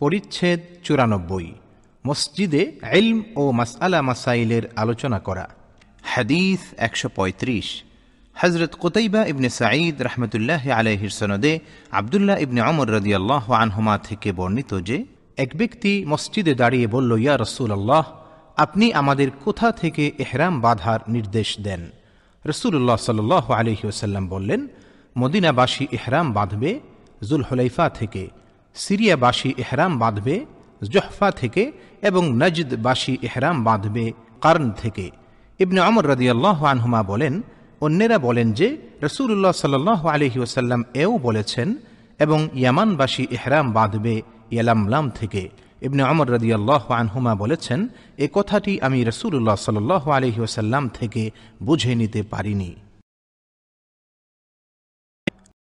পরিচ্ছেদ চুরানব্বই মসজিদে এলম ও মাসআলা মাসাইলের আলোচনা করা হাদিস একশো পঁয়ত্রিশ হজরত কোতাইবা ইবনে সাঈদ রহমতুল্লাহ আলহির সনদে আবদুল্লাহ ইবনে অমর রদিয়াল্লাহ আনহমা থেকে বর্ণিত যে এক ব্যক্তি মসজিদে দাঁড়িয়ে বলল ইয়া রসুল আল্লাহ আপনি আমাদের কোথা থেকে এহরাম বাধার নির্দেশ দেন রসুল্লাহ সাল আলহিউসাল্লাম বললেন মদিনাবাসী এহরাম বাঁধবে জুল হলাইফা থেকে সিরিয়াবাসী এহরাম বাঁধবে জহফা থেকে এবং নজদবাসী এহরাম বাঁধবে কারণ থেকে ইবনে অমর রদিয়াল্লাহ আনহুমা বলেন অন্যেরা বলেন যে রসুল্লাহ সাল আলহি ওসাল্লাম এও বলেছেন এবং ইয়ামানবাসী এহরাম বাঁধবে ইয়ালামলাম থেকে ইবনে অমর রদিয়াল্লাহ আনহুমা বলেছেন এ কথাটি আমি রসুল্লাহ সাল্লাহ আলহি ওসাল্লাম থেকে বুঝে নিতে পারিনি